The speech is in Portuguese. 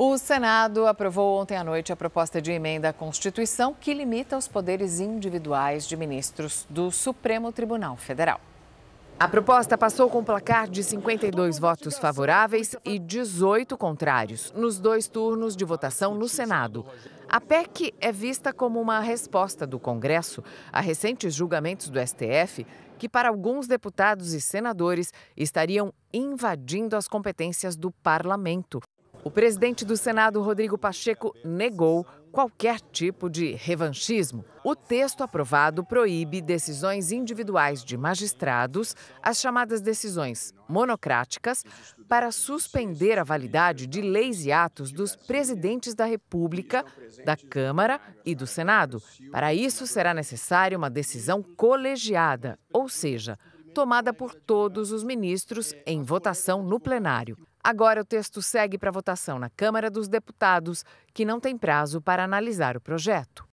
O Senado aprovou ontem à noite a proposta de emenda à Constituição que limita os poderes individuais de ministros do Supremo Tribunal Federal. A proposta passou com um placar de 52 votos favoráveis e 18 contrários, nos dois turnos de votação no Senado. A PEC é vista como uma resposta do Congresso a recentes julgamentos do STF que, para alguns deputados e senadores, estariam invadindo as competências do parlamento o presidente do Senado, Rodrigo Pacheco, negou qualquer tipo de revanchismo. O texto aprovado proíbe decisões individuais de magistrados, as chamadas decisões monocráticas, para suspender a validade de leis e atos dos presidentes da República, da Câmara e do Senado. Para isso, será necessária uma decisão colegiada, ou seja, tomada por todos os ministros em votação no plenário. Agora o texto segue para votação na Câmara dos Deputados, que não tem prazo para analisar o projeto.